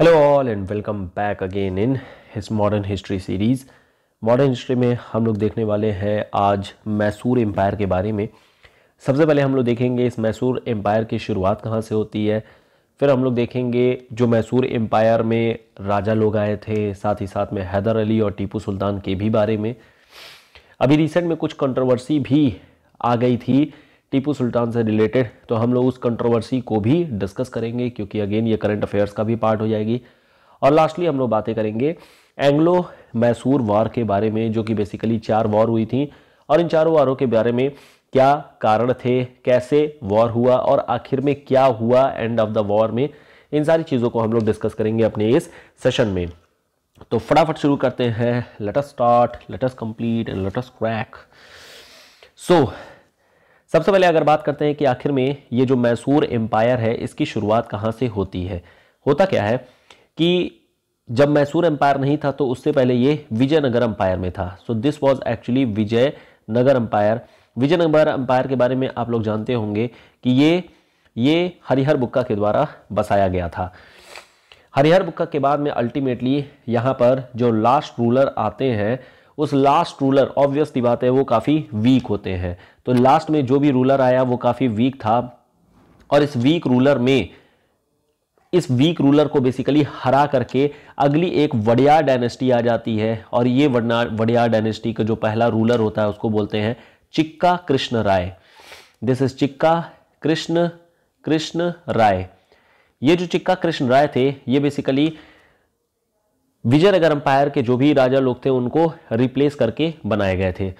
Hello all and welcome back again in this modern history series modern history में हम लोग देखने वाले हैं आज मैसूर एम्पायर के बारे में सबसे पहले हम लोग देखेंगे इस मैसूर एम्पायर की शुरुआत कहाँ से होती है फिर हम लोग देखेंगे जो मैसूर एम्पायर में राजा लोग आए थे साथ ही साथ में हैदर अली और टीपू सुल्तान के भी बारे में अभी रिसेंट में कुछ कंट्रोवर्सी भी आ गई थी टीपू सुल्तान से रिलेटेड तो हम लोग उस कंट्रोवर्सी को भी डिस्कस करेंगे क्योंकि अगेन ये करंट अफेयर्स का भी पार्ट हो जाएगी और लास्टली हम लोग बातें करेंगे एंग्लो मैसूर वार के बारे में जो कि बेसिकली चार वॉर हुई थी और इन चारों वारों के बारे में क्या कारण थे कैसे वॉर हुआ और आखिर में क्या हुआ एंड ऑफ द वॉर में इन सारी चीज़ों को हम लोग डिस्कस करेंगे अपने इस सेशन में तो फटाफट शुरू करते हैं let's start let's complete and let's crack so सबसे पहले अगर बात करते हैं कि आखिर में ये जो मैसूर एम्पायर है इसकी शुरुआत कहाँ से होती है होता क्या है कि जब मैसूर एम्पायर नहीं था तो उससे पहले ये विजयनगर एम्पायर में था so this was actually Vijayanagar empire Vijayanagar empire के बारे में आप लोग जानते होंगे कि ये ये हरिहर बुक्का के द्वारा बसाया गया था हरिहर बुक्का के बाद में अल्टीमेटली यहाँ पर जो लास्ट रूलर आते हैं उस लास्ट रूलर ऑब्वियसली बात है वो काफ़ी वीक होते हैं तो लास्ट में जो भी रूलर आया वो काफ़ी वीक था और इस वीक रूलर में इस वीक रूलर को बेसिकली हरा करके अगली एक वडिया डायनेस्टी आ जाती है और ये वडना वडिया डायनेस्टी का जो पहला रूलर होता है उसको बोलते हैं चिक्का कृष्ण राय दिस इज चिक्का कृष्ण कृष्ण राय ये जो चिक्का कृष्ण राय थे ये बेसिकली विजयनगर एम्पायर के जो भी राजा लोग थे उनको रिप्लेस करके बनाए गए थे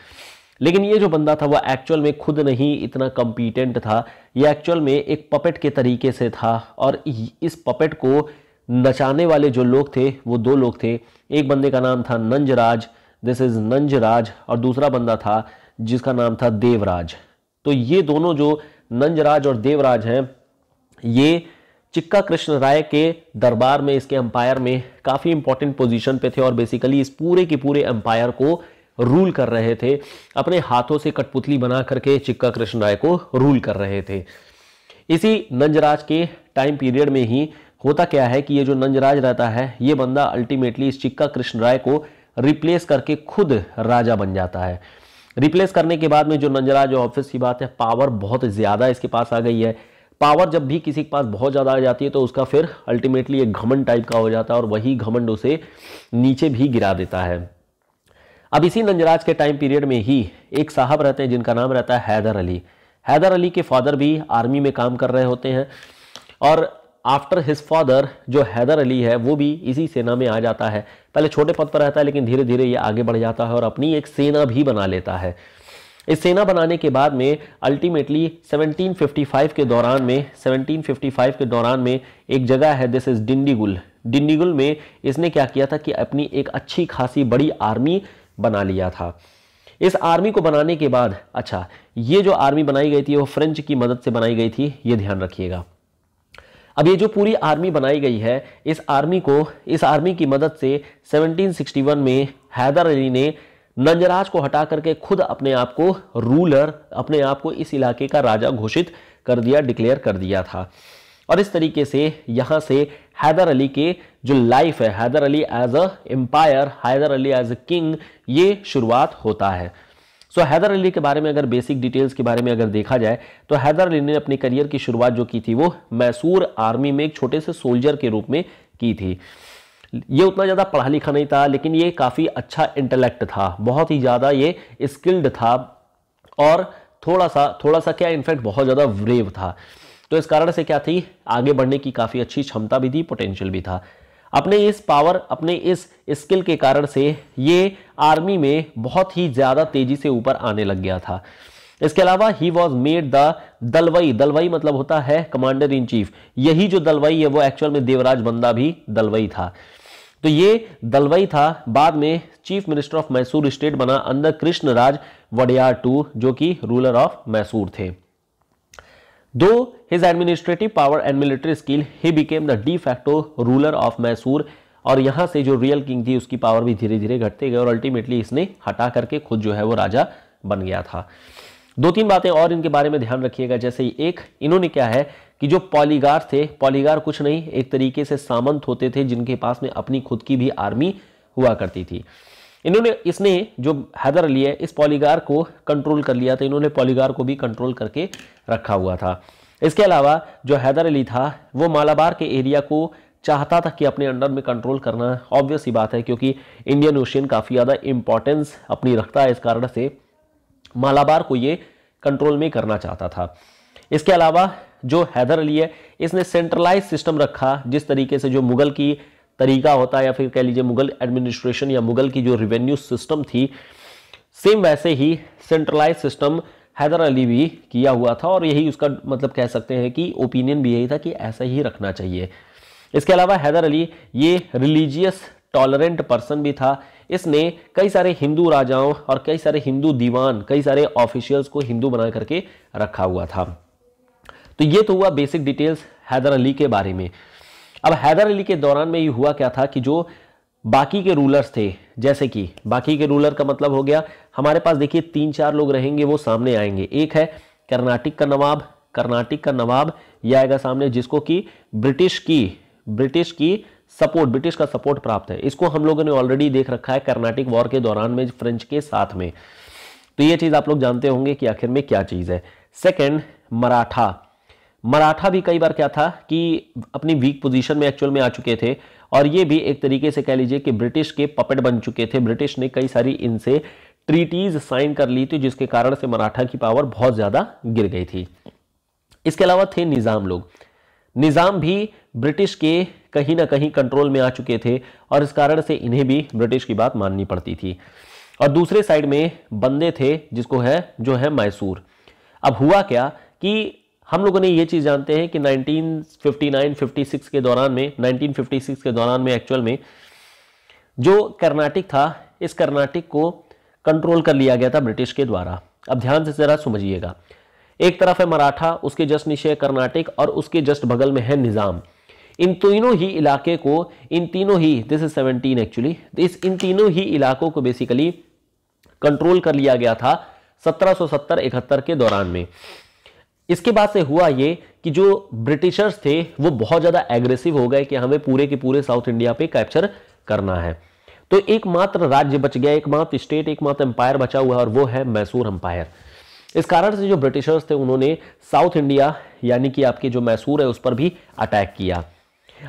लेकिन ये जो बंदा था वह एक्चुअल में खुद नहीं इतना कम्पीटेंट था ये एक्चुअल में एक पपेट के तरीके से था और इस पपेट को नचाने वाले जो लोग थे वो दो लोग थे एक बंदे का नाम था नंजराज दिस इज़ नंजराज और दूसरा बंदा था जिसका नाम था देवराज तो ये दोनों जो नंजराज और देवराज हैं ये चिक्का कृष्ण राय के दरबार में इसके एम्पायर में काफ़ी इंपॉर्टेंट पोजीशन पे थे और बेसिकली इस पूरे के पूरे एम्पायर को रूल कर रहे थे अपने हाथों से कठपुतली बना करके चिक्का कृष्ण राय को रूल कर रहे थे इसी नंजराज के टाइम पीरियड में ही होता क्या है कि ये जो नंजराज रहता है ये बंदा अल्टीमेटली इस चिक्का कृष्ण राय को रिप्लेस करके खुद राजा बन जाता है रिप्लेस करने के बाद में जो नंजराज ऑफिस की बात है पावर बहुत ज़्यादा इसके पास आ गई है पावर जब भी किसी के पास बहुत ज़्यादा आ जाती है तो उसका फिर अल्टीमेटली एक घमंड टाइप का हो जाता है और वही घमंड उसे नीचे भी गिरा देता है अब इसी नंजराज के टाइम पीरियड में ही एक साहब रहते हैं जिनका नाम रहता है हैदर अली हैदर अली के फादर भी आर्मी में काम कर रहे होते हैं और आफ्टर हिज फादर जो हैदर अली है वो भी इसी सेना में आ जाता है पहले छोटे पद पर रहता है लेकिन धीरे धीरे ये आगे बढ़ जाता है और अपनी एक सेना भी बना लेता है इस सेना बनाने के बाद में अल्टीमेटली 1755 के दौरान में 1755 के दौरान में एक जगह है दिस इज़ डिंडीगुल डिंडीगुल में इसने क्या किया था कि अपनी एक अच्छी खासी बड़ी आर्मी बना लिया था इस आर्मी को बनाने के बाद अच्छा ये जो आर्मी बनाई गई थी वो फ्रेंच की मदद से बनाई गई थी ये ध्यान रखिएगा अब ये जो पूरी आर्मी बनाई गई है इस आर्मी को इस आर्मी की मदद से 1761 में हैदर अली ने नंजराज को हटा करके खुद अपने आप को रूलर अपने आप को इस इलाके का राजा घोषित कर दिया डिक्लेयर कर दिया था और इस तरीके से यहाँ से हैदर अली के जो लाइफ है Hyder Ali as a empire Hyder Ali as a king ये शुरुआत होता है सो so, हैदर अली के बारे में अगर बेसिक डिटेल्स के बारे में अगर देखा जाए तो हैदर अली ने अपने करियर की शुरुआत जो की थी वो मैसूर आर्मी में एक छोटे से सोल्जर के रूप में की थी ये उतना ज़्यादा पढ़ा लिखा नहीं था लेकिन ये काफ़ी अच्छा इंटेलेक्ट था बहुत ही ज़्यादा ये स्किल्ड था और थोड़ा सा थोड़ा सा क्या इनफैक्ट बहुत ज़्यादा ब्रेव था तो इस कारण से क्या थी आगे बढ़ने की काफ़ी अच्छी क्षमता भी थी पोटेंशियल भी था अपने इस पावर अपने इस स्किल के कारण से ये आर्मी में बहुत ही ज़्यादा तेज़ी से ऊपर आने लग गया था इसके अलावा he was made the Dalwai Dalwai मतलब होता है कमांडर इन चीफ यही जो दलवई है वो एक्चुअल में देवराज बंदा भी दलवई था तो ये दलवई था बाद में chief minister of Mysore state बना अंदर कृष्ण राज वडियार टू जो कि रूलर ऑफ मैसूर थे दो his administrative power and military skill he became the de facto ruler of Mysore और यहां से जो रियल किंग थी उसकी पावर भी धीरे धीरे घटते गए और अल्टीमेटली इसने हटा करके खुद जो है वो राजा बन गया था दो तीन बातें और इनके बारे में ध्यान रखिएगा जैसे एक इन्होंने क्या है कि जो पॉलीगार थे पॉलीगार कुछ नहीं एक तरीके से सामंत होते थे जिनके पास में अपनी खुद की भी आर्मी हुआ करती थी इन्होंने इसने जो हैदर अली है इस पॉलीगार को कंट्रोल कर लिया था इन्होंने पॉलीगार को भी कंट्रोल करके रखा हुआ था इसके अलावा जो हैदर अली था वो मालाबार के एरिया को चाहता था कि अपने अंडर में कंट्रोल करना ऑब्वियस ही बात है क्योंकि इंडियन ओशियन काफ़ी ज़्यादा इंपॉर्टेंस अपनी रखता है इस कारण से मालाबार को ये कंट्रोल में करना चाहता था इसके अलावा जो हैदर अली है इसने सेंट्रलाइज सिस्टम रखा जिस तरीके से जो मुगल की तरीका होता है या फिर कह लीजिए मुगल एडमिनिस्ट्रेशन या मुगल की जो रिवेन्यू सिस्टम थी सेम वैसे ही सेंट्रलाइज सिस्टम हैदर अली भी किया हुआ था और यही उसका मतलब कह सकते हैं कि ओपिनियन भी यही था कि ऐसा ही रखना चाहिए इसके अलावा हैदर अली ये रिलीजियस टॉलरेंट पर्सन भी था इसने कई सारे हिंदू राजाओं और कई सारे हिंदू दीवान कई सारे ऑफिशियल्स को हिंदू बना करके रखा हुआ था तो ये तो हुआ बेसिक डिटेल्स हैदर अली के बारे में अब हैदर अली के दौरान में ये हुआ क्या था कि जो बाकी के रूलर्स थे जैसे कि बाकी के रूलर का मतलब हो गया हमारे पास देखिए तीन चार लोग रहेंगे वो सामने आएंगे एक है कर्नाटक का नवाब कर्नाटक का नवाब यह आएगा सामने जिसको कि ब्रिटिश की ब्रिटिश की सपोर्ट ब्रिटिश का सपोर्ट प्राप्त है इसको हम लोगों ने ऑलरेडी देख रखा है कर्नाटिक वॉर के दौरान में फ्रेंच के साथ में तो ये चीज़ आप लोग जानते होंगे कि आखिर में क्या चीज़ है सेकंड मराठा मराठा भी कई बार क्या था कि अपनी वीक पोजीशन में एक्चुअल में आ चुके थे और ये भी एक तरीके से कह लीजिए कि ब्रिटिश के पपेट बन चुके थे ब्रिटिश ने कई सारी इनसे ट्रीटीज साइन कर ली थी जिसके कारण से मराठा की पावर बहुत ज़्यादा गिर गई थी इसके अलावा थे निज़ाम लोग निज़ाम भी ब्रिटिश के कहीं ना कहीं कंट्रोल में आ चुके थे और इस कारण से इन्हें भी ब्रिटिश की बात माननी पड़ती थी और दूसरे साइड में बंदे थे जिसको है जो है मैसूर अब हुआ क्या कि हम लोगों ने ये चीज़ जानते हैं कि 1959-56 के दौरान में 1956 के दौरान में एक्चुअल में जो कर्नाटिक था इस कर्नाटिक को कंट्रोल कर लिया गया था ब्रिटिश के द्वारा अब ध्यान से ज़रा समझिएगा एक तरफ है मराठा उसके जस्ट नीचे कर्नाटिक और उसके जस्ट बगल में है निज़ाम इन तीनों ही इलाके को इन तीनों ही दिस इज सेवनटीन एक्चुअली इस इन तीनों ही इलाकों को बेसिकली कंट्रोल कर लिया गया था सत्रह सौ के दौरान में इसके बाद से हुआ ये कि जो ब्रिटिशर्स थे वो बहुत ज़्यादा एग्रेसिव हो गए कि हमें पूरे के पूरे साउथ इंडिया पे कैप्चर करना है तो एकमात्र राज्य बच गया एकमात्र स्टेट एकमात्र एम्पायर बचा हुआ और वो है मैसूर एम्पायर इस कारण से जो ब्रिटिशर्स थे उन्होंने साउथ इंडिया यानी कि आपके जो मैसूर है उस पर भी अटैक किया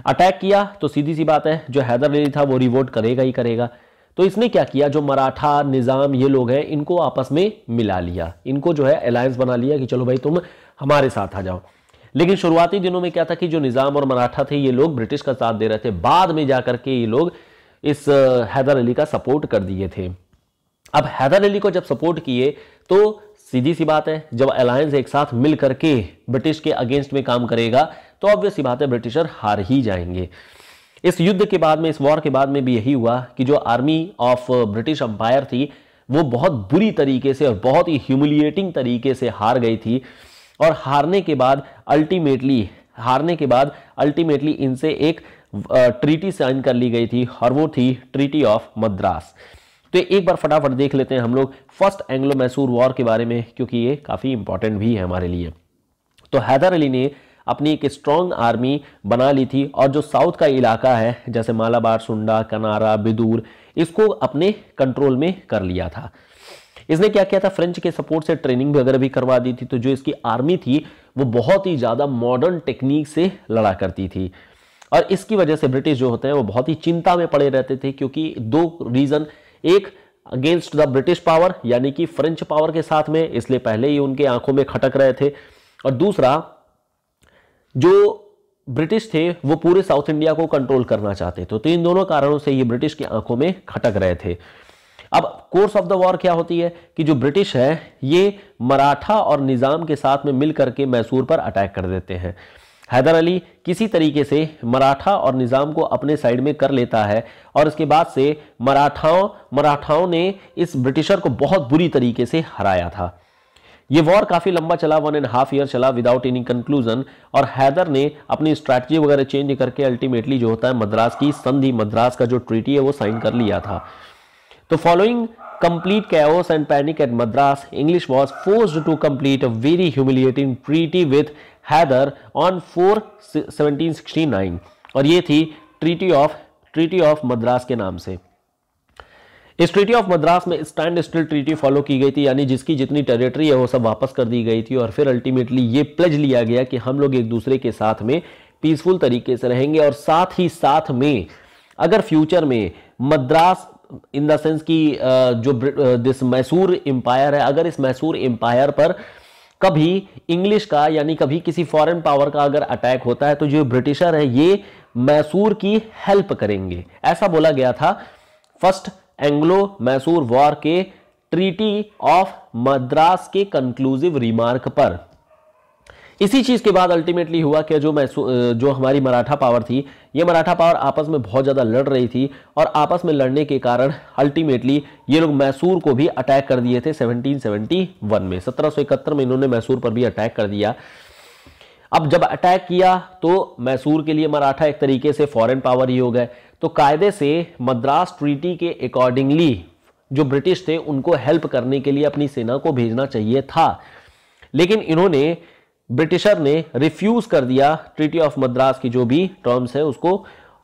अटैक किया तो सीधी सी बात है जो हैदर अली था वो रिवोट करेगा ही करेगा तो इसने क्या किया जो मराठा निज़ाम ये लोग हैं इनको आपस में मिला लिया इनको जो है अलायंस बना लिया कि चलो भाई तुम हमारे साथ आ जाओ लेकिन शुरुआती दिनों में क्या था कि जो निज़ाम और मराठा थे ये लोग ब्रिटिश का साथ दे रहे थे बाद में जाकर के ये लोग इस हैदर अली का सपोर्ट कर दिए थे अब हैदर अली को जब सपोर्ट किए तो सीधी सी बात है जब अलायंस एक साथ मिल करके ब्रिटिश के अगेंस्ट में काम करेगा तो ऑब्वियस सी बात है ब्रिटिशर हार ही जाएंगे इस युद्ध के बाद में इस वॉर के बाद में भी यही हुआ कि जो आर्मी ऑफ ब्रिटिश अंपायर थी वो बहुत बुरी तरीके से और बहुत ही ह्यूमिलिएटिंग तरीके से हार गई थी और हारने के बाद अल्टीमेटली हारने के बाद अल्टीमेटली इनसे एक ट्रीटी साइन कर ली गई थी और वो थी ट्रीटी ऑफ मद्रास तो एक बार फटाफट देख लेते हैं हम लोग फर्स्ट एंग्लो मैसूर वॉर के बारे में क्योंकि ये काफ़ी इंपॉर्टेंट भी है हमारे लिए तो हैदर अली ने अपनी एक स्ट्रॉन्ग आर्मी बना ली थी और जो साउथ का इलाका है जैसे मालाबार सुंडा कनारा बिदूर इसको अपने कंट्रोल में कर लिया था इसने क्या किया था फ्रेंच के सपोर्ट से ट्रेनिंग भी अगर भी करवा दी थी तो जो इसकी आर्मी थी वो बहुत ही ज़्यादा मॉडर्न टेक्निक से लड़ा करती थी और इसकी वजह से ब्रिटिश जो होते हैं वो बहुत ही चिंता में पड़े रहते थे क्योंकि दो रीज़न एक अगेंस्ट द ब्रिटिश पावर यानी कि फ्रेंच पावर के साथ में इसलिए पहले ही उनके आंखों में खटक रहे थे और दूसरा जो ब्रिटिश थे वो पूरे साउथ इंडिया को कंट्रोल करना चाहते थे तो इन दोनों कारणों से ये ब्रिटिश की आंखों में खटक रहे थे कोर्स ऑफ द वॉर क्या होती है कि जो ब्रिटिश है ये मराठा और निज़ाम के साथ में मिल करके मैसूर पर अटैक कर देते हैं हैदर अली किसी तरीके से मराठा और निज़ाम को अपने साइड में कर लेता है और इसके बाद से मराठाओं मराठाओं ने इस ब्रिटिशर को बहुत बुरी तरीके से हराया था ये वॉर काफ़ी लंबा चला वन एंड हाफ ईयर चला विदाउट एनी कंक्लूजन और हैदर ने अपनी स्ट्रैटी वगैरह चेंज करके अल्टीमेटली जो होता है मद्रास की संधि मद्रास का जो ट्रीटी है वो साइन कर लिया था तो following complete chaos and panic at Madras English was force to complete a very humiliating treaty with Hyder on four seventeen sixty nine और ये थी treaty of treaty of Madras के नाम से इस ट्रीटी ऑफ मद्रास में स्टैंड स्टिल ट्रीटी फॉलो की गई थी यानी जिसकी जितनी टेरिटरी है वो सब वापस कर दी गई थी और फिर अल्टीमेटली ये प्लज लिया गया कि हम लोग एक दूसरे के साथ में पीसफुल तरीके से रहेंगे और साथ ही साथ में अगर फ्यूचर में मद्रास इन द सेंस कि जो दिस मैसूर एम्पायर है अगर इस मैसूर एम्पायर पर कभी इंग्लिश का यानी कभी किसी फॉरेन पावर का अगर अटैक होता है तो जो ब्रिटिशर है ये मैसूर की हेल्प करेंगे ऐसा बोला गया था फर्स्ट एंग्लो मैसूर वॉर के ट्रीटी ऑफ मद्रास के कंक्लूसिव रिमार्क पर इसी चीज के बाद अल्टीमेटली हुआ कि जो मैं जो हमारी मराठा पावर थी ये मराठा पावर आपस में बहुत ज़्यादा लड़ रही थी और आपस में लड़ने के कारण अल्टीमेटली ये लोग मैसूर को भी अटैक कर दिए थे 1771 में 1771 में इन्होंने मैसूर पर भी अटैक कर दिया अब जब अटैक किया तो मैसूर के लिए मराठा एक तरीके से फॉरेन पावर ही हो गए तो कायदे से मद्रास ट्रीटी के अकॉर्डिंगली जो ब्रिटिश थे उनको हेल्प करने के लिए अपनी सेना को भेजना चाहिए था लेकिन इन्होंने ब्रिटिशर ने रिफ्यूज कर दिया ट्रिटी ऑफ मद्रास की जो भी टर्म्स है उसको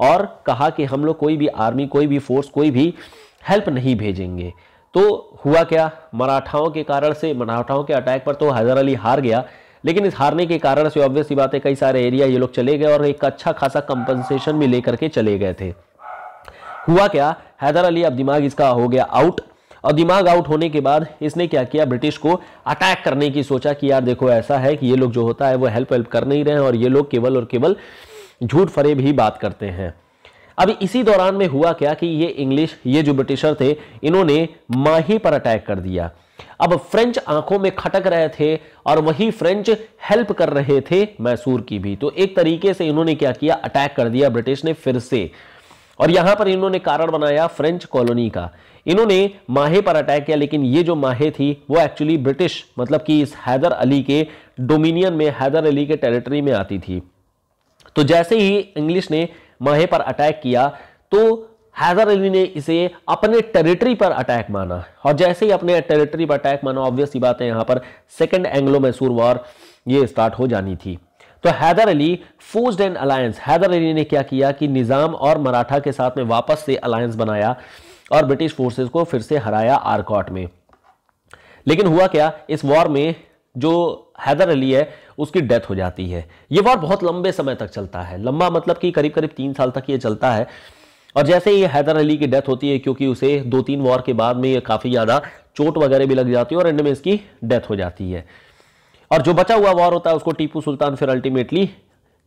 और कहा कि हम लोग कोई भी आर्मी कोई भी फोर्स कोई भी हेल्प नहीं भेजेंगे तो हुआ क्या मराठाओं के कारण से मराठाओं के अटैक पर तो हैदर अली हार गया लेकिन इस हारने के कारण से ऑब्वियस बात है कई सारे एरिया ये लोग चले गए और एक अच्छा खासा कंपनसेशन भी लेकर के चले गए थे हुआ क्या हैदर अली अब दिमाग इसका हो गया आउट और दिमाग आउट होने के बाद इसने क्या किया ब्रिटिश को अटैक करने की सोचा कि यार देखो ऐसा है कि ये लोग जो होता है वो हेल्प वेल्प कर नहीं रहे हैं और ये लोग केवल और केवल झूठ फरेब ही बात करते हैं अब इसी दौरान में हुआ क्या कि ये इंग्लिश ये जो ब्रिटिशर थे इन्होंने माही पर अटैक कर दिया अब फ्रेंच आंखों में खटक रहे थे और वही फ्रेंच हेल्प कर रहे थे मैसूर की भी तो एक तरीके से इन्होंने क्या किया अटैक कर दिया ब्रिटिश ने फिर से और यहां पर इन्होंने कारण बनाया फ्रेंच कॉलोनी का इन्होंने माहे पर अटैक किया लेकिन ये जो माहे थी वो एक्चुअली ब्रिटिश मतलब कि इस हैदर अली के डोमिनियन में हैदर अली के टेरिटरी में आती थी तो जैसे ही इंग्लिश ने माहे पर अटैक किया तो हैदर अली ने इसे अपने टेरिटरी पर अटैक माना और जैसे ही अपने टेरिटरी पर अटैक माना ऑब्वियस ही बात है यहां पर सेकेंड एंग्लो मैसूर वॉर ये स्टार्ट हो जानी थी तो Hyder Ali forced an alliance Hyder Ali ने क्या किया कि निज़ाम और मराठा के साथ में वापस से अलायंस बनाया और ब्रिटिश फोर्सेज को फिर से हराया आरकॉट में लेकिन हुआ क्या इस वॉर में जो हैदर अली है उसकी डेथ हो जाती है ये वॉर बहुत लंबे समय तक चलता है लंबा मतलब कि करीब करीब तीन साल तक ये चलता है और जैसे ही हैदर अली की डेथ होती है क्योंकि उसे दो तीन वॉर के बाद में ये काफ़ी ज़्यादा चोट वगैरह भी लग जाती है और एंड में इसकी डेथ हो जाती है और जो बचा हुआ वॉर होता है उसको टीपू सुल्तान फिर अल्टीमेटली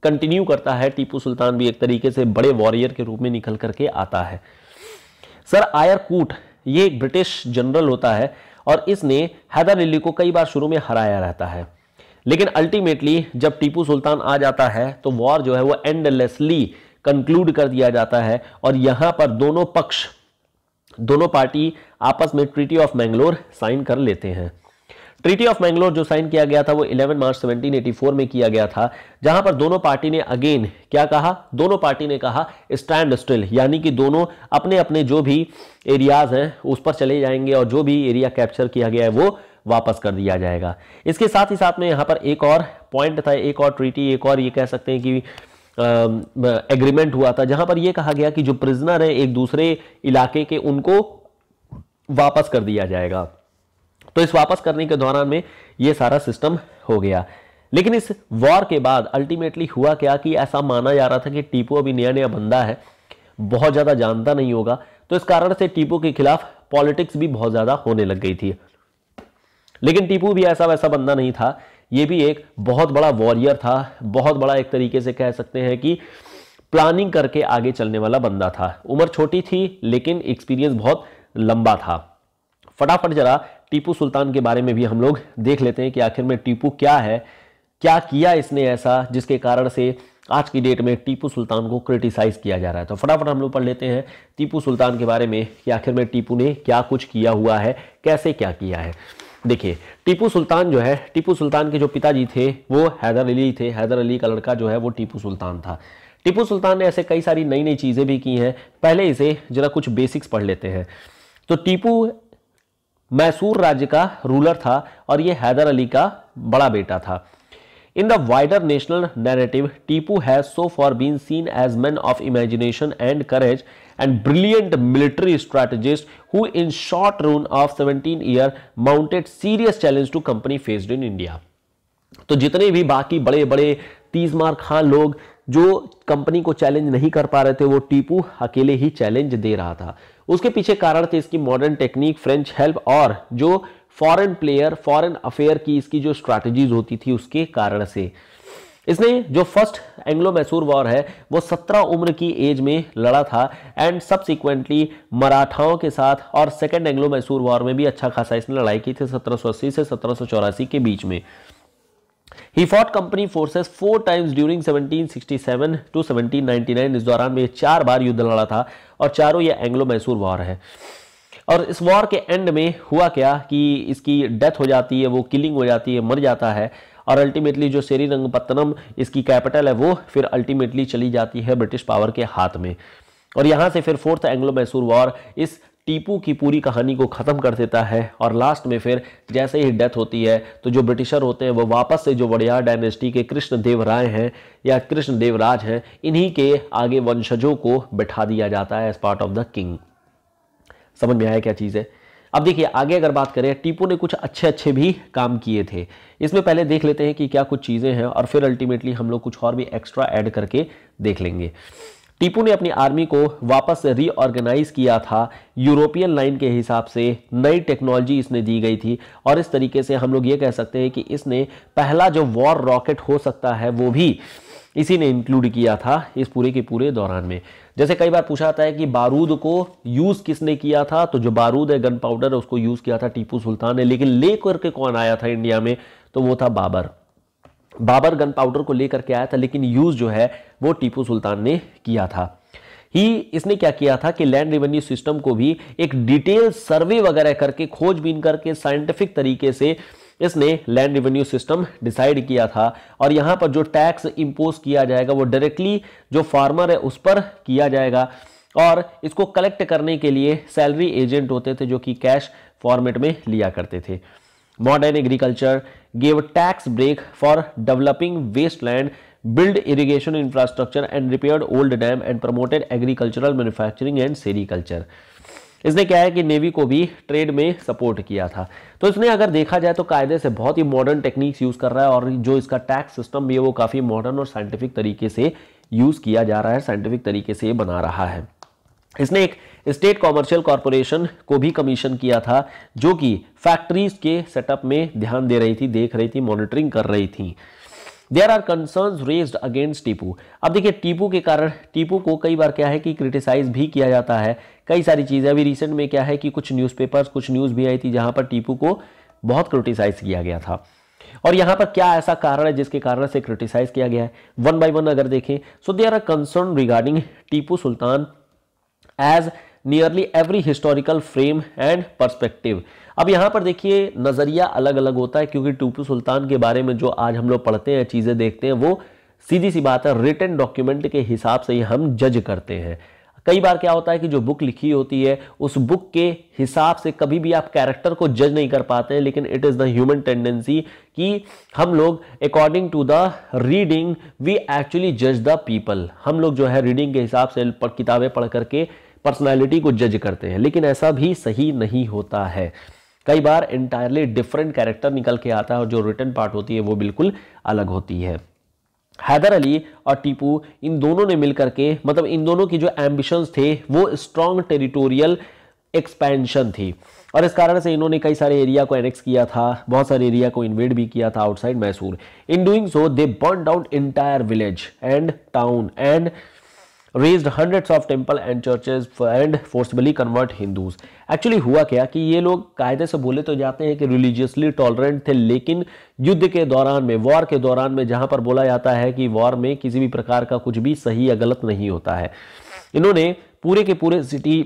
कंटिन्यू करता है टीपू सुल्तान भी एक तरीके से बड़े वॉरियर के रूप में निकल करके आता है सर आयर कूट ये ब्रिटिश जनरल होता है और इसने हैदर अली को कई बार शुरू में हराया रहता है लेकिन अल्टीमेटली जब टीपू सुल्तान आ जाता है तो वॉर जो है वो एंडलेसली कंक्लूड कर दिया जाता है और यहां पर दोनों पक्ष दोनों पार्टी आपस में ट्रीटी ऑफ मैंगलोर साइन कर लेते हैं ट्रीटी ऑफ मैंगलोर जो साइन किया गया था वो 11 मार्च 1784 में किया गया था जहां पर दोनों पार्टी ने अगेन क्या कहा दोनों पार्टी ने कहा स्टैंड स्टिल यानी कि दोनों अपने अपने जो भी एरियाज हैं उस पर चले जाएंगे और जो भी एरिया कैप्चर किया गया है वो वापस कर दिया जाएगा इसके साथ ही साथ में यहाँ पर एक और पॉइंट था एक और ट्रीटी एक और ये कह सकते हैं कि एग्रीमेंट हुआ था जहां पर यह कहा गया कि जो प्रिजनर है एक दूसरे इलाके के उनको वापस कर दिया जाएगा तो इस वापस करने के दौरान में ये सारा सिस्टम हो गया लेकिन इस वॉर के बाद अल्टीमेटली हुआ क्या कि ऐसा माना जा रहा था कि टीपू अभी नया नया बंदा है बहुत ज़्यादा जानता नहीं होगा तो इस कारण से टीपू के खिलाफ पॉलिटिक्स भी बहुत ज़्यादा होने लग गई थी लेकिन टीपू भी ऐसा वैसा बंदा नहीं था यह भी एक बहुत बड़ा वॉरियर था बहुत बड़ा एक तरीके से कह सकते हैं कि प्लानिंग करके आगे चलने वाला बंदा था उम्र छोटी थी लेकिन एक्सपीरियंस बहुत लंबा था फटाफट जरा टीपू सुल्तान के बारे में भी हम लोग देख लेते हैं कि आखिर में टीपू क्या है क्या किया इसने ऐसा जिसके कारण से आज की डेट में टीपू सुल्तान को क्रिटिसाइज किया जा रहा है तो फटाफट हम लोग पढ़ लेते हैं टीपू सुल्तान के बारे में कि आखिर में टीपू ने क्या कुछ किया हुआ है कैसे क्या किया है देखिए टीपू सुल्तान जो है टीपू सुल्तान के जो पिताजी थे वो हैदर अली थे हैदर अली का लड़का जो है वो टीपू सुल्तान था टीपू सुल्तान ने ऐसे कई सारी नई नई चीज़ें भी की हैं पहले इसे ज़रा कुछ बेसिक्स पढ़ लेते हैं तो टीपू मैसूर राज्य का रूलर था और यह हैदर अली का बड़ा बेटा था in the wider national narrative Tipu has so far been seen as man of imagination and courage and brilliant military strategist who in short run of 17 year mounted serious challenge to company faced in India तो जितने भी बाकी बड़े बड़े तीस मार खां लोग जो कंपनी को चैलेंज नहीं कर पा रहे थे वो टीपू अकेले ही चैलेंज दे रहा था उसके पीछे कारण थे इसकी मॉडर्न टेक्निक फ्रेंच हेल्प और जो फॉरेन प्लेयर फॉरेन अफेयर की इसकी जो स्ट्रैटेजीज होती थी उसके कारण से इसने जो फर्स्ट एंग्लो मैसूर वॉर है वो सत्रह उम्र की एज में लड़ा था एंड सबसिक्वेंटली मराठाओं के साथ और सेकेंड एंग्लो मैसूर वॉर में भी अच्छा खासा इसने लड़ाई की थी सत्रह से सत्रह के बीच में ही fought company forces four times during 1767 to 1799 इस दौरान में चार बार युद्ध लड़ा था और चारों ये एंग्लो मैसूर वॉर है और इस वॉर के एंड में हुआ क्या कि इसकी डेथ हो जाती है वो किलिंग हो जाती है मर जाता है और अल्टीमेटली जो श्रीरंगपत्तनम इसकी कैपिटल है वो फिर अल्टीमेटली चली जाती है ब्रिटिश पावर के हाथ में और यहाँ से फिर फोर्थ एंग्लो मैसूर वॉर इस टीपू की पूरी कहानी को ख़त्म कर देता है और लास्ट में फिर जैसे ही डेथ होती है तो जो ब्रिटिशर होते हैं वो वापस से जो वड़ियार डायनेस्टी के कृष्ण देव राय हैं या कृष्ण देवराज हैं इन्हीं के आगे वंशजों को बैठा दिया जाता है as part of the king समझ में आया क्या चीज़ है अब देखिए आगे अगर बात करें टीपू ने कुछ अच्छे अच्छे भी काम किए थे इसमें पहले देख लेते हैं कि क्या कुछ चीज़ें हैं और फिर अल्टीमेटली हम लोग कुछ और भी एक्स्ट्रा ऐड करके देख लेंगे टीपू ने अपनी आर्मी को वापस रीऑर्गेनाइज किया था यूरोपियन लाइन के हिसाब से नई टेक्नोलॉजी इसने दी गई थी और इस तरीके से हम लोग ये कह सकते हैं कि इसने पहला जो वॉर रॉकेट हो सकता है वो भी इसी ने इंक्लूड किया था इस पूरे के पूरे दौरान में जैसे कई बार पूछा जाता है कि बारूद को यूज़ किसने किया था तो जो बारूद है गन पाउडर उसको यूज़ किया था टीपू सुल्तान ने लेकिन ले करके कौन आया था इंडिया में तो वो था बाबर बाबर गन पाउडर को लेकर के आया था लेकिन यूज जो है वो टीपू सुल्तान ने किया था ही इसने क्या किया था कि लैंड रेवेन्यू सिस्टम को भी एक डिटेल सर्वे वगैरह करके खोजबीन करके साइंटिफिक तरीके से इसने लैंड रेवेन्यू सिस्टम डिसाइड किया था और यहाँ पर जो टैक्स इम्पोज किया जाएगा वो डायरेक्टली जो फार्मर है उस पर किया जाएगा और इसको कलेक्ट करने के लिए सैलरी एजेंट होते थे जो कि कैश फॉर्मेट में लिया करते थे modern agriculture, gave a tax break for developing wasteland, built irrigation infrastructure and repaired old dam and promoted agricultural manufacturing and sericulture. इसने क्या है कि नेवी को भी ट्रेड में सपोर्ट किया था तो इसने अगर देखा जाए तो कायदे से बहुत ही मॉडर्न टेक्निक्स यूज़ कर रहा है और जो इसका टैक्स सिस्टम भी है वो काफ़ी मॉडर्न और साइंटिफिक तरीके से यूज़ किया जा रहा है साइंटिफिक तरीके से बना रहा है इसने एक स्टेट कॉमर्शियल कॉरपोरेशन को भी कमीशन किया था जो कि फैक्ट्रीज के सेटअप में ध्यान दे रही थी देख रही थी मॉनिटरिंग कर रही थी there are concern raise against Tipu अब देखिए टीपू के कारण टीपू को कई बार क्या है कि क्रिटिसाइज भी किया जाता है कई सारी चीज़ें अभी रिसेंट में क्या है कि कुछ न्यूज़पेपर्स कुछ न्यूज़ भी आई थी जहां पर टीपू को बहुत क्रिटिसाइज किया गया था और यहाँ पर क्या ऐसा कारण है जिसके कारण से क्रिटिसाइज किया गया है वन बाई वन अगर देखें so they are concern regarding Tipu Sultan as nearly every historical frame and perspective अब यहाँ पर देखिए नज़रिया अलग अलग होता है क्योंकि टूपू सुल्तान के बारे में जो आज हम लोग पढ़ते हैं चीज़ें देखते हैं वो सीधी सी बात है रिटर्न डॉक्यूमेंट के हिसाब से ही हम जज करते हैं कई बार क्या होता है कि जो बुक लिखी होती है उस बुक के हिसाब से कभी भी आप कैरेक्टर को जज नहीं कर पाते हैं लेकिन it is the human tendency कि हम लोग according to the reading we actually जज द पीपल हम लोग जो है रीडिंग के हिसाब से किताबें पढ़ करके पर्सनैलिटी को जज करते हैं लेकिन ऐसा भी सही नहीं होता है कई बार इंटायरली डिफरेंट कैरेक्टर निकल के आता है और जो रिटर्न पार्ट होती है वो बिल्कुल अलग होती है हैदर अली और टीपू इन दोनों ने मिलकर के मतलब इन दोनों की जो एम्बिशंस थे वो स्ट्रॉन्ग टेरिटोरियल एक्सपेंशन थी और इस कारण से इन्होंने कई सारे एरिया को एनेक्स किया था बहुत सारे एरिया को इन्वेड भी किया था outside Mysore in doing so they burn down entire village and town and raze hundreds of temple and churches and forcibly convert Hindus actually हुआ क्या कि ये लोग कायदे से बोले तो जाते हैं कि रिलीजियसली टॉलरेंट थे लेकिन युद्ध के दौरान में वॉर के दौरान में जहाँ पर बोला जाता है कि वॉर में किसी भी प्रकार का कुछ भी सही या गलत नहीं होता है इन्होंने पूरे के पूरे सिटी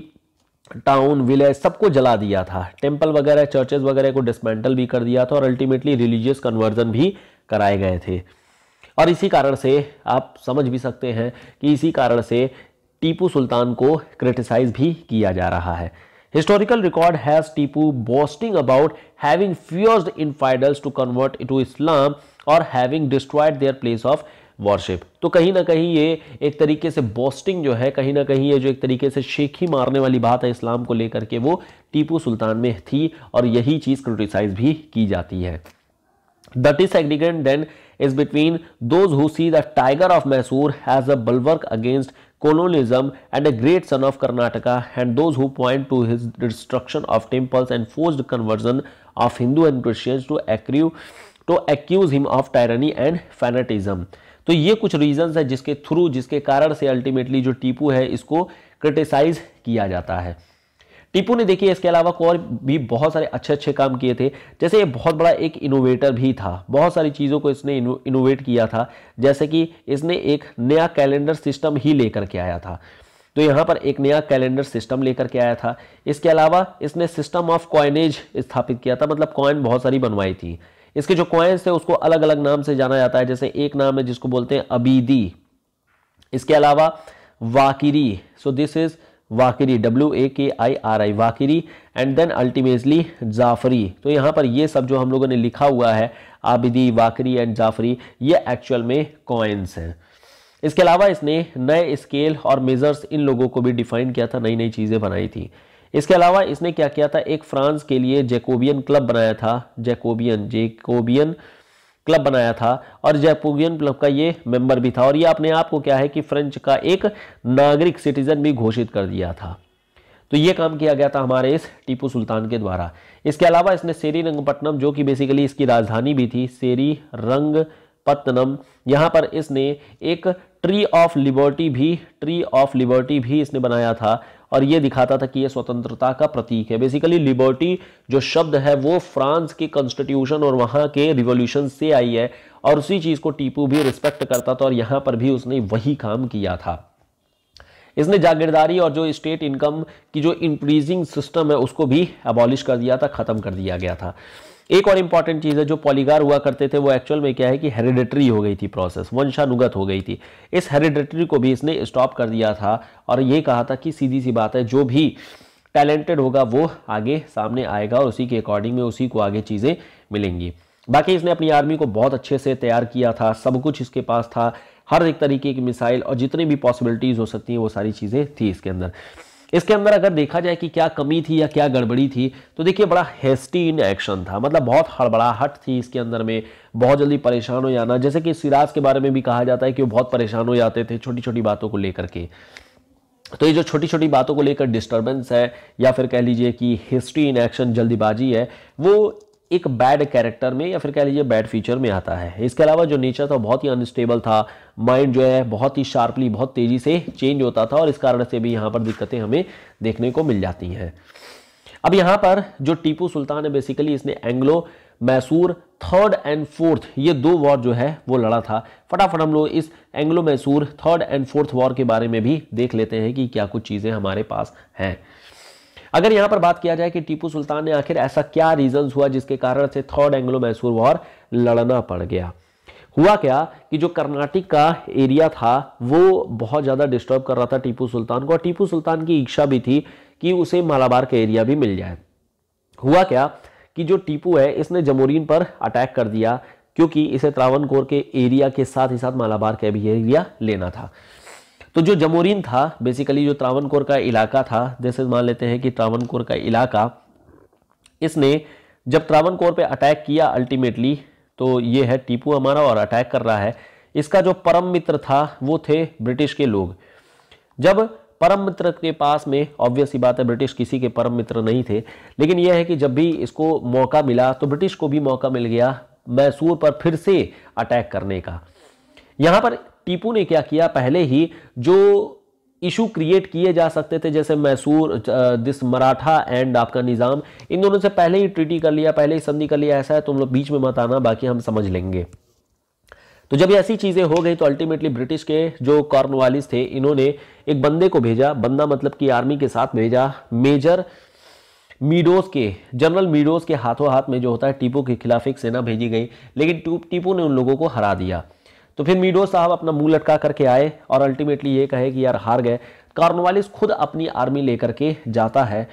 टाउन विलेज सबको जला दिया था टेम्पल वगैरह चर्चेज वगैरह को डिसमेंटल भी कर दिया था और अल्टीमेटली रिलीजियस कन्वर्जन भी कराए गए थे और इसी कारण से आप समझ भी सकते हैं कि इसी कारण से टीपू सुल्तान को क्रिटिसाइज भी किया जा रहा है historical record has Tipu boasting about having having infidels to convert to Islam और having destroyed their place of worship तो कहीं ना कहीं ये एक तरीके से बोस्टिंग जो है कहीं ना कहीं ये जो एक तरीके से शेखी मारने वाली बात है इस्लाम को लेकर के वो टीपू सुल्तान में थी और यही चीज़ क्रिटिसाइज भी की जाती है the argument then is between those who see the tiger of Mysore has a bulwark against colonialism and a great son of Karnataka and those who point to his destruction of temples and forced conversion of Hindu and Christians to accrue to accuse him of tyranny and fanaticism तो ये कुछ reasons है जिसके through जिसके कारण से ultimately जो टीपू है इसको क्रिटिसाइज किया जाता है टीपू ने देखिए इसके अलावा और भी बहुत सारे अच्छे अच्छे काम किए थे जैसे ये बहुत बड़ा एक इनोवेटर भी था बहुत सारी चीज़ों को इसने इनोवेट किया था जैसे कि इसने एक नया कैलेंडर सिस्टम ही लेकर के आया था तो यहाँ पर एक नया कैलेंडर सिस्टम लेकर के आया था इसके अलावा इसने सिस्टम ऑफ कॉइनेज स्थापित किया था मतलब कॉइन बहुत सारी बनवाई थी इसके जो कॉइन्स थे उसको अलग अलग नाम से जाना जाता है जैसे एक नाम है जिसको बोलते हैं अबीदी इसके अलावा Wakiri so this is Wakiri W A K I R I Wakiri and then ultimately Jafri तो यहाँ पर ये सब जो हम लोगों ने लिखा हुआ है आबिदी वाकिरी एंड जाफरी ये एक्चुअल में कॉइन्स हैं इसके अलावा इसने नए स्केल और मेजर्स इन लोगों को भी डिफाइन किया था नई नई चीज़ें बनाई थी इसके अलावा इसने क्या किया था एक फ्रांस के लिए जैकोबियन क्लब बनाया था जैकोबियन जेकोबियन क्लब बनाया था और जयपुगियन क्लब का ये मेंबर भी था और ये अपने आप को क्या है कि फ्रेंच का एक नागरिक सिटीजन भी घोषित कर दिया था तो ये काम किया गया था हमारे इस टीपू सुल्तान के द्वारा इसके अलावा इसने सेरी रंगपट्टनम जो कि बेसिकली इसकी राजधानी भी थी सेरी रंग पत्तनम यहाँ पर इसने एक ट्री ऑफ लिबर्टी भी ट्री ऑफ लिबर्टी भी इसने बनाया था और ये दिखाता था कि ये स्वतंत्रता का प्रतीक है बेसिकली लिबर्टी जो शब्द है वो फ्रांस के कॉन्स्टिट्यूशन और वहाँ के रिवोल्यूशन से आई है और उसी चीज़ को टीपू भी रिस्पेक्ट करता था और यहाँ पर भी उसने वही काम किया था इसने जागीरदारी और जो स्टेट इनकम की जो इंक्रीजिंग सिस्टम है उसको भी अबॉलिश कर दिया था ख़त्म कर दिया गया था एक और इंपॉर्टेंट चीज़ है जो पॉलीगार हुआ करते थे वो एक्चुअल में क्या है कि हेरिडेटरी हो गई थी प्रोसेस वंशानुगत हो गई थी इस हेरिडेटरी को भी इसने स्टॉप कर दिया था और ये कहा था कि सीधी सी बात है जो भी टैलेंटेड होगा वो आगे सामने आएगा और उसी के अकॉर्डिंग में उसी को आगे चीज़ें मिलेंगी बाकी इसने अपनी आर्मी को बहुत अच्छे से तैयार किया था सब कुछ इसके पास था हर एक तरीके की मिसाइल और जितनी भी पॉसिबिलिटीज़ हो सकती हैं वो सारी चीज़ें थी इसके अंदर इसके अंदर अगर देखा जाए कि क्या कमी थी या क्या गड़बड़ी थी तो देखिए बड़ा हेस्टी इन एक्शन था मतलब बहुत हड़बड़ाहट थी इसके अंदर में बहुत जल्दी परेशान हो जाना जैसे कि सिराज के बारे में भी कहा जाता है कि वो बहुत परेशान हो जाते थे छोटी छोटी बातों को लेकर के तो ये जो छोटी छोटी बातों को लेकर डिस्टर्बेंस है या फिर कह लीजिए कि हिस्ट्री इन एक्शन जल्दीबाजी है वो एक बैड कैरेक्टर में या फिर कह लीजिए बैड फीचर में आता है इसके अलावा जो नेचर था बहुत ही अनस्टेबल था माइंड जो है बहुत ही शार्पली बहुत तेज़ी से चेंज होता था और इस कारण से भी यहाँ पर दिक्कतें हमें देखने को मिल जाती हैं अब यहाँ पर जो टीपू सुल्तान है बेसिकली इसने Anglo Mysore third and fourth ये दो वॉर जो है वो लड़ा था फटाफट हम लोग इस Anglo Mysore third and fourth war के बारे में भी देख लेते हैं कि क्या कुछ चीज़ें हमारे पास हैं अगर यहां पर बात किया जाए कि टीपू सुल्तान ने आखिर ऐसा क्या रीजन हुआ जिसके कारण से थर्ड एंग्लो मैसूर वॉर लड़ना पड़ गया हुआ क्या कि जो कर्नाटक का एरिया था वो बहुत ज़्यादा डिस्टर्ब कर रहा था टीपू सुल्तान को और टीपू सुल्तान की इच्छा भी थी कि उसे मालाबार का एरिया भी मिल जाए हुआ क्या कि जो टीपू है इसने जमोरीन पर अटैक कर दिया क्योंकि इसे त्रावणकोर के एरिया के साथ ही साथ मालाबार का भी एरिया लेना था तो जो जमोरीन था बेसिकली जो त्रावणकोर का इलाका था जैसे मान लेते हैं कि त्रावणकोर का इलाका इसने जब त्रावणकोर पे अटैक किया अल्टीमेटली तो ये है टीपू हमारा और अटैक कर रहा है इसका जो परम मित्र था वो थे ब्रिटिश के लोग जब परम मित्र के पास में ऑब्वियस ही बात है ब्रिटिश किसी के परम मित्र नहीं थे लेकिन यह है कि जब भी इसको मौका मिला तो ब्रिटिश को भी मौका मिल गया मैसूर पर फिर से अटैक करने का यहाँ पर टीपू ने क्या किया पहले ही जो इशू क्रिएट किए जा सकते थे जैसे मैसूर दिस मराठा एंड आपका निज़ाम इन दोनों से पहले ही ट्रीटी कर लिया पहले ही संधि कर लिया ऐसा है तुम तो लोग बीच में मत आना बाकी हम समझ लेंगे तो जब ऐसी चीज़ें हो गई तो अल्टीमेटली ब्रिटिश के जो कॉर्नवालिस थे इन्होंने एक बंदे को भेजा बंदा मतलब कि आर्मी के साथ भेजा मेजर मीडोस के जनरल मीडोस के हाथों हाथ में जो होता है टीपू के खिलाफ एक सेना भेजी गई लेकिन टीपू ने उन लोगों को हरा दिया तो फिर मीडो साहब अपना मुंह लटका करके आए और अल्टीमेटली ये कहे कि यार हार गए कार्नवालिस खुद अपनी आर्मी लेकर के जाता है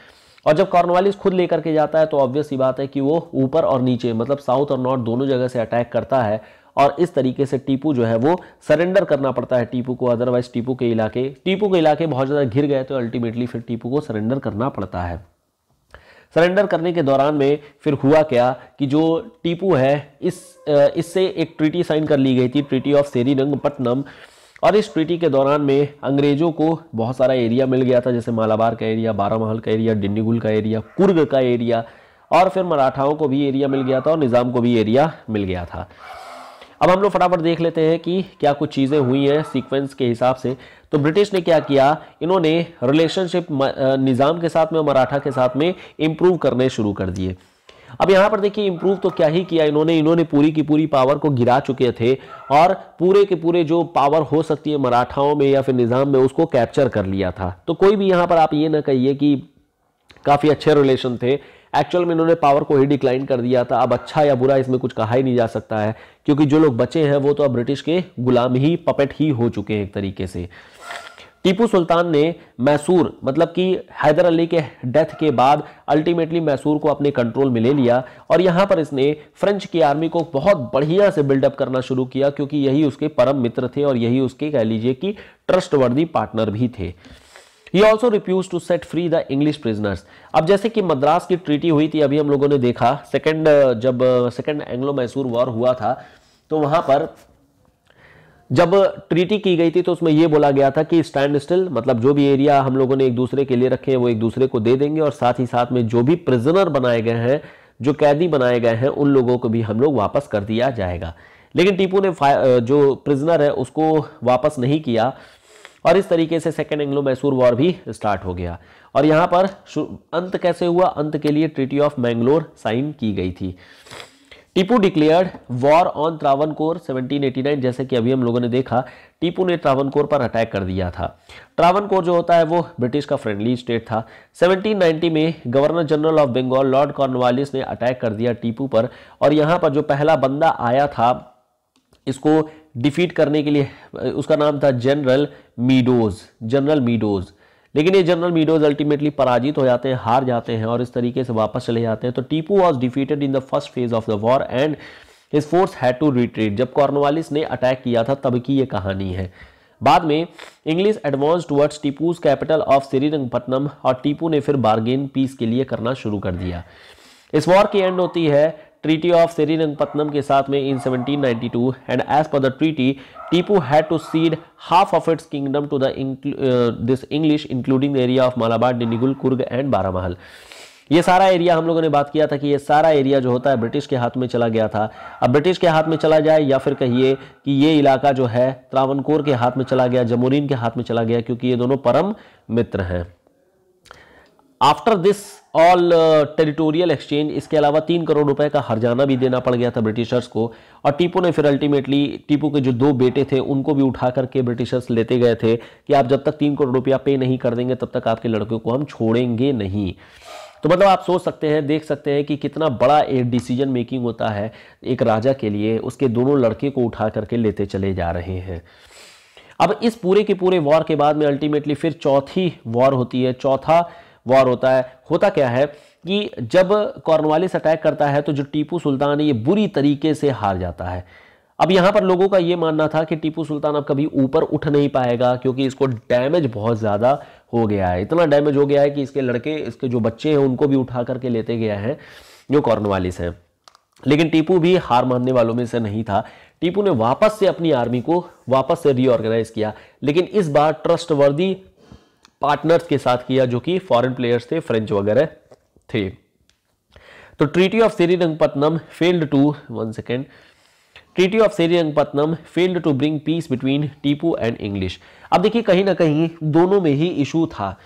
और जब कार्नवालिस खुद लेकर के जाता है तो ऑब्वियस ही बात है कि वो ऊपर और नीचे मतलब साउथ और नॉर्थ दोनों जगह से अटैक करता है और इस तरीके से टीपू जो है वो सरेंडर करना पड़ता है टीपू को अदरवाइज टीपू के इलाके टीपू के इलाके बहुत ज़्यादा घिर गए तो अल्टीमेटली फिर टीपू को सरेंडर करना पड़ता है सरेंडर करने के दौरान में फिर हुआ क्या कि जो टीपू है इस इससे एक ट्रीटी साइन कर ली गई थी ट्रीटी ऑफ सेरीरंगपट्टनम और इस ट्रीटी के दौरान में अंग्रेज़ों को बहुत सारा एरिया मिल गया था जैसे मालाबार का एरिया बारामहल का एरिया डिंडीगुल का एरिया कुर्ग का एरिया और फिर मराठाओं को भी एरिया मिल गया था और निज़ाम को भी एरिया मिल गया था अब हम लोग फटाफट देख लेते हैं कि क्या कुछ चीज़ें हुई हैं सीक्वेंस के हिसाब से तो ब्रिटिश ने क्या किया इन्होंने रिलेशनशिप निज़ाम के साथ में मराठा के साथ में इम्प्रूव करने शुरू कर दिए अब यहाँ पर देखिए इम्प्रूव तो क्या ही किया इन्होंने इन्होंने पूरी की पूरी पावर को गिरा चुके थे और पूरे के पूरे जो पावर हो सकती है मराठाओं में या फिर निज़ाम में उसको कैप्चर कर लिया था तो कोई भी यहाँ पर आप ये ना कहिए कि काफ़ी अच्छे रिलेशन थे एक्चुअल में इन्होंने पावर को ही डिक्लाइन कर दिया था अब अच्छा या बुरा इसमें कुछ कहा ही नहीं जा सकता है क्योंकि जो लोग बचे हैं वो तो अब ब्रिटिश के गुलाम ही पपेट ही हो चुके हैं एक तरीके से टीपू सुल्तान ने मैसूर मतलब कि हैदर अली के डेथ के बाद अल्टीमेटली मैसूर को अपने कंट्रोल में ले लिया और यहाँ पर इसने फ्रेंच की आर्मी को बहुत बढ़िया से बिल्डअप करना शुरू किया क्योंकि यही उसके परम मित्र थे और यही उसके कह लीजिए कि ट्रस्टवर्दी पार्टनर भी थे he also refuse to set free the English prisoners अब जैसे कि मद्रास की ट्रीटी हुई थी अभी हम लोगों ने देखा सेकेंड uh, जब सेकेंड एंग्लो मैसूर वॉर हुआ था तो वहां पर जब ट्रीटी की गई थी तो उसमें यह बोला गया था कि स्टैंड स्टिल मतलब जो भी एरिया हम लोगों ने एक दूसरे के लिए रखे हैं वो एक दूसरे को दे देंगे और साथ ही साथ में जो भी प्रिजनर बनाए गए हैं जो कैदी बनाए गए हैं उन लोगों को भी हम लोग वापस कर दिया जाएगा लेकिन टीपू ने uh, जो प्रिजनर है उसको वापस नहीं किया और इस तरीके से सेकेंड एंग्लो मैसूर वॉर भी स्टार्ट हो गया और यहाँ पर अंत कैसे हुआ अंत के लिए ट्रिटी ऑफ मैंगलोर साइन की गई थी Tipu declared war on Travancore 1789 जैसे कि अभी हम लोगों ने देखा टीपू ने त्रावणकोर पर अटैक कर दिया था त्रावणकोर जो होता है वो ब्रिटिश का फ्रेंडली स्टेट था 1790 में governor general of Bengal Lord Cornwallis ने अटैक कर दिया टीपू पर और यहाँ पर जो पहला बंदा आया था इसको डिफीट करने के लिए उसका नाम था जनरल मीडोज जनरल मीडोज लेकिन ये जनरल मीडोज अल्टीमेटली पराजित हो जाते हैं हार जाते हैं और इस तरीके से वापस चले जाते हैं तो Tipu was defeated in the first phase of the war and his force had to retreat जब कॉर्नवालिस ने अटैक किया था तब की ये कहानी है बाद में English advance towards Tipu's capital of Srirangapatnam और टीपू ने फिर बार्गेन पीस के लिए करना शुरू कर दिया इस वॉर की एंड होती है ट्रीटी ऑफ सेरीरंगपत्तनम के साथ में in 1792 and as per the treaty Tipu had to cede half of its kingdom to the this English including the area of Malabar Dindigul Coorg and Baramahal ये सारा एरिया हम लोगों ने बात किया था कि ये सारा एरिया जो होता है ब्रिटिश के हाथ में चला गया था अब ब्रिटिश के हाथ में चला जाए या फिर कहिए कि ये इलाका जो है त्रावनकोर के हाथ में चला गया जमोरिन के हाथ में चला गया क्योंकि ये दोनों परम मित्र हैं after this all territorial exchange इसके अलावा तीन करोड़ रुपए का हरजाना भी देना पड़ गया था ब्रिटिशर्स को और टीपू ने फिर अल्टीमेटली टीपू के जो दो बेटे थे उनको भी उठा करके ब्रिटिशर्स लेते गए थे कि आप जब तक तीन करोड़ रुपया पे नहीं कर देंगे तब तक आपके लड़कों को हम छोड़ेंगे नहीं तो मतलब आप सोच सकते हैं देख सकते हैं कि कितना बड़ा एक डिसीजन मेकिंग होता है एक राजा के लिए उसके दोनों लड़के को उठा करके लेते चले जा रहे हैं अब इस पूरे के पूरे वॉर के बाद में अल्टीमेटली फिर चौथी वॉर होती है चौथा वॉर होता है होता क्या है कि जब कॉर्नवालिस अटैक करता है तो जो टीपू सुल्तान है ये बुरी तरीके से हार जाता है अब यहाँ पर लोगों का ये मानना था कि टीपू सुल्तान अब कभी ऊपर उठ नहीं पाएगा क्योंकि इसको डैमेज बहुत ज़्यादा हो गया है इतना डैमेज हो गया है कि इसके लड़के इसके जो बच्चे हैं उनको भी उठा करके लेते गया है जो कॉर्नवालिस हैं लेकिन टीपू भी हार मानने वालों में से नहीं था टीपू ने वापस से अपनी आर्मी को वापस से रीऑर्गेनाइज किया लेकिन इस बार ट्रस्टवर्दी पार्टनर्स के साथ किया जो कि फॉरेन प्लेयर्स थे फ्रेंच वगैरह थे तो treaty of Srirangapatnam failed to one second treaty of Srirangapatnam failed to bring peace between Tipu and English अब देखिए कहीं ना कहीं दोनों में ही इशू था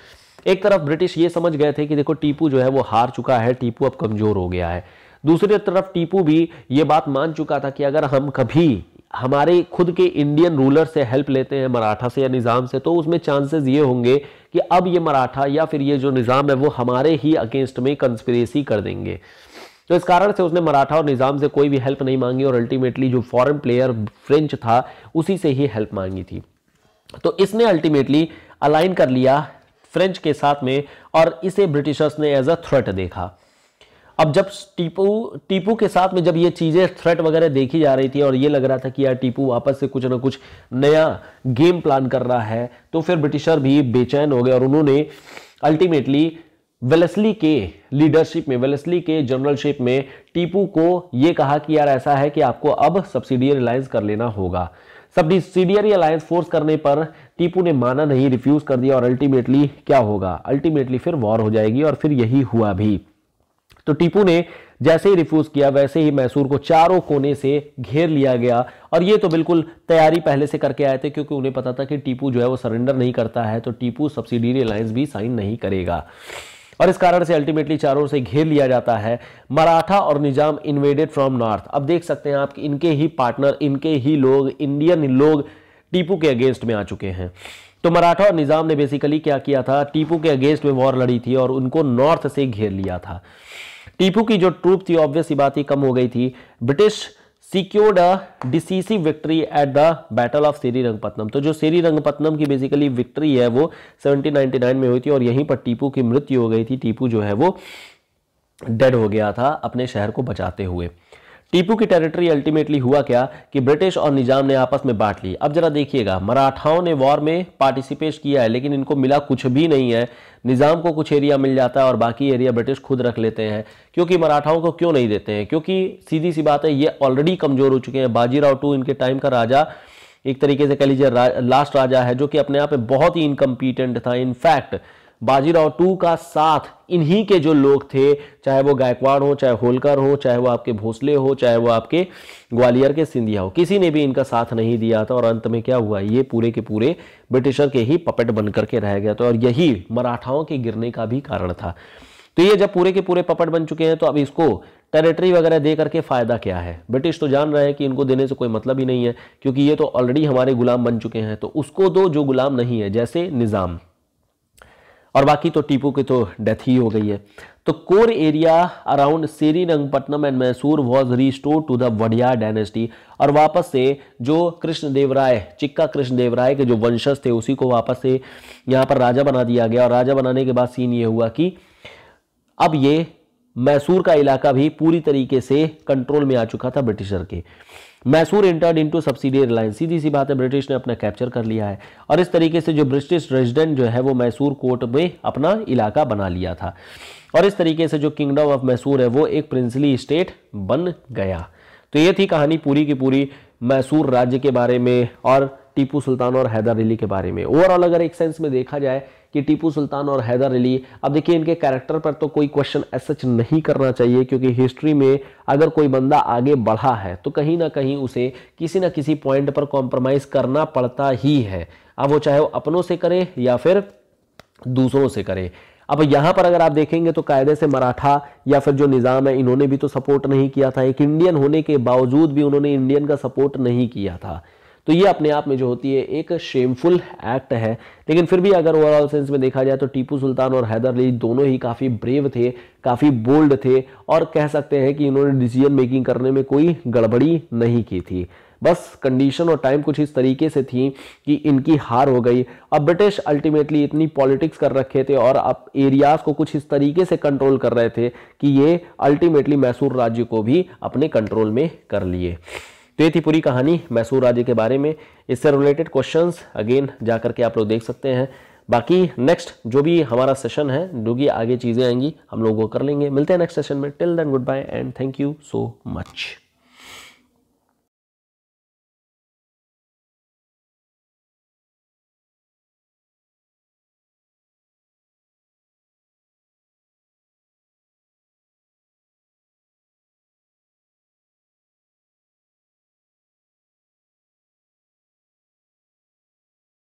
एक तरफ ब्रिटिश ये समझ गए थे कि देखो टीपू जो है वो हार चुका है टीपू अब कमजोर हो गया है दूसरी तरफ टीपू भी ये बात मान चुका था कि अगर हम कभी हमारे खुद के इंडियन रूलर से हेल्प लेते हैं मराठा से या निज़ाम से तो उसमें चांसेस ये होंगे कि अब ये मराठा या फिर ये जो निज़ाम है वो हमारे ही अगेंस्ट में कंस्पिरेसी कर देंगे तो इस कारण से उसने मराठा और निज़ाम से कोई भी हेल्प नहीं मांगी और अल्टीमेटली जो फॉरेन प्लेयर फ्रेंच था उसी से ही हेल्प मांगी थी तो इसने अल्टीमेटली अलाइन कर लिया फ्रेंच के साथ में और इसे ब्रिटिशर्स ने एज अ थ्रेट देखा अब जब टीपू टीपू के साथ में जब ये चीज़ें थ्रेट वगैरह देखी जा रही थी और ये लग रहा था कि यार टीपू वापस से कुछ ना कुछ नया गेम प्लान कर रहा है तो फिर ब्रिटिशर भी बेचैन हो गए और उन्होंने अल्टीमेटली वेलेसली के लीडरशिप में वेलेसली के जनरलशिप में टीपू को ये कहा कि यार ऐसा है कि आपको अब सब्सिडियर अलायंस कर लेना होगा सब्सिडियरी अलायंस फोर्स करने पर टीपू ने माना नहीं रिफ्यूज कर दिया और अल्टीमेटली क्या होगा अल्टीमेटली फिर वॉर हो जाएगी और फिर यही हुआ भी तो टीपू ने जैसे ही रिफ्यूज किया वैसे ही मैसूर को चारों कोने से घेर लिया गया और ये तो बिल्कुल तैयारी पहले से करके आए थे क्योंकि उन्हें पता था कि टीपू जो है वो सरेंडर नहीं करता है तो टीपू सब्सिडी अलायंस भी साइन नहीं करेगा और इस कारण से अल्टीमेटली चारों से घेर लिया जाता है मराठा और निजाम इन्वेडेड फ्रॉम नॉर्थ अब देख सकते हैं आप इनके ही पार्टनर इनके ही लोग इंडियन लोग टीपू के अगेंस्ट में आ चुके हैं तो मराठा और निज़ाम ने बेसिकली क्या किया था टीपू के अगेंस्ट में वॉर लड़ी थी और उनको नॉर्थ से घेर लिया था टीपू की जो ट्रूप थी ऑब्वियस बात ही कम हो गई थी British secured a decisive victory at the battle of Seringapatam तो जो सीरी रंगपत्नम की बेसिकली विक्ट्री है वो 1799 में हुई थी और यहीं पर टीपू की मृत्यु हो गई थी टीपू जो है वो डेड हो गया था अपने शहर को बचाते हुए टीपू की टेरिटरी अल्टीमेटली हुआ क्या कि ब्रिटिश और निजाम ने आपस में बांट ली अब जरा देखिएगा मराठाओं ने वॉर में पार्टिसिपेट किया है लेकिन इनको मिला कुछ भी नहीं है निज़ाम को कुछ एरिया मिल जाता है और बाकी एरिया ब्रिटिश खुद रख लेते हैं क्योंकि मराठाओं को क्यों नहीं देते हैं क्योंकि सीधी सी बात है ये ऑलरेडी कमज़ोर हो चुके हैं बाजीराव टू इनके टाइम का राजा एक तरीके से कह लीजिए रा, लास्ट राजा है जो कि अपने आप में बहुत ही इनकम्पीटेंट था इनफैक्ट बाजीराव टू का साथ इन्हीं के जो लोग थे चाहे वो गायकवाड़ हो चाहे होलकर हो चाहे वो आपके भोसले हो चाहे वो आपके ग्वालियर के सिंधिया हो किसी ने भी इनका साथ नहीं दिया था और अंत में क्या हुआ ये पूरे के पूरे ब्रिटिशर के ही पपेट बन करके रह गया था और यही मराठाओं के गिरने का भी कारण था तो ये जब पूरे के पूरे पपट बन चुके हैं तो अब इसको टेरिटरी वगैरह दे करके फ़ायदा क्या है ब्रिटिश तो जान रहे हैं कि इनको देने से कोई मतलब ही नहीं है क्योंकि ये तो ऑलरेडी हमारे गुलाम बन चुके हैं तो उसको दो जो गुलाम नहीं है जैसे निज़ाम और बाकी तो टीपू की तो डेथ ही हो गई है तो core area around Srirangapatnam and Mysore was restore to the Wadiyar dynasty और वापस से जो कृष्णदेव राय चिक्का कृष्णदेव राय के जो वंशज थे उसी को वापस से यहाँ पर राजा बना दिया गया और राजा बनाने के बाद सीन ये हुआ कि अब ये मैसूर का इलाका भी पूरी तरीके से कंट्रोल में आ चुका था ब्रिटिशर के Mysore entered into subsidy reliance सीधी सी बात है ब्रिटिश ने अपना कैप्चर कर लिया है और इस तरीके से जो ब्रिटिश रेजिडेंट जो है वो मैसूर कोर्ट में अपना इलाका बना लिया था और इस तरीके से जो किंगडम ऑफ मैसूर है वो एक प्रिंसली स्टेट बन गया तो ये थी कहानी पूरी की पूरी मैसूर राज्य के बारे में और टीपू सुल्तान और हैदर अली के बारे में ओवरऑल अगर एक सेंस में देखा जाए कि टीपू सुल्तान और हैदर अली अब देखिए इनके कैरेक्टर पर तो कोई क्वेश्चन एसच नहीं करना चाहिए क्योंकि हिस्ट्री में अगर कोई बंदा आगे बढ़ा है तो कहीं ना कहीं उसे किसी ना किसी पॉइंट पर कॉम्प्रोमाइज़ करना पड़ता ही है अब वो चाहे वो अपनों से करे या फिर दूसरों से करे अब यहाँ पर अगर आप देखेंगे तो कायदे से मराठा या फिर जो निज़ाम है इन्होंने भी तो सपोर्ट नहीं किया था एक इंडियन होने के बावजूद भी उन्होंने इंडियन का सपोर्ट नहीं किया था तो ये अपने आप में जो होती है एक शेमफुल एक्ट है लेकिन फिर भी अगर ओवरऑल सेंस में देखा जाए तो टीपू सुल्तान और हैदर अली दोनों ही काफ़ी ब्रेव थे काफ़ी बोल्ड थे और कह सकते हैं कि इन्होंने डिसीजन मेकिंग करने में कोई गड़बड़ी नहीं की थी बस कंडीशन और टाइम कुछ इस तरीके से थी कि इनकी हार हो गई अब ब्रिटिश अल्टीमेटली इतनी पॉलिटिक्स कर रखे थे और अब एरियाज को कुछ इस तरीके से कंट्रोल कर रहे थे कि ये अल्टीमेटली मैसूर राज्य को भी अपने कंट्रोल में कर लिए तो ये थी पूरी कहानी मैसूर राज्य के बारे में इससे रिलेटेड क्वेश्चंस अगेन जा करके आप लोग देख सकते हैं बाकी नेक्स्ट जो भी हमारा सेशन है जो भी आगे चीज़ें आएंगी हम लोग वो कर लेंगे मिलते हैं नेक्स्ट सेशन में till then good bye and thank you so much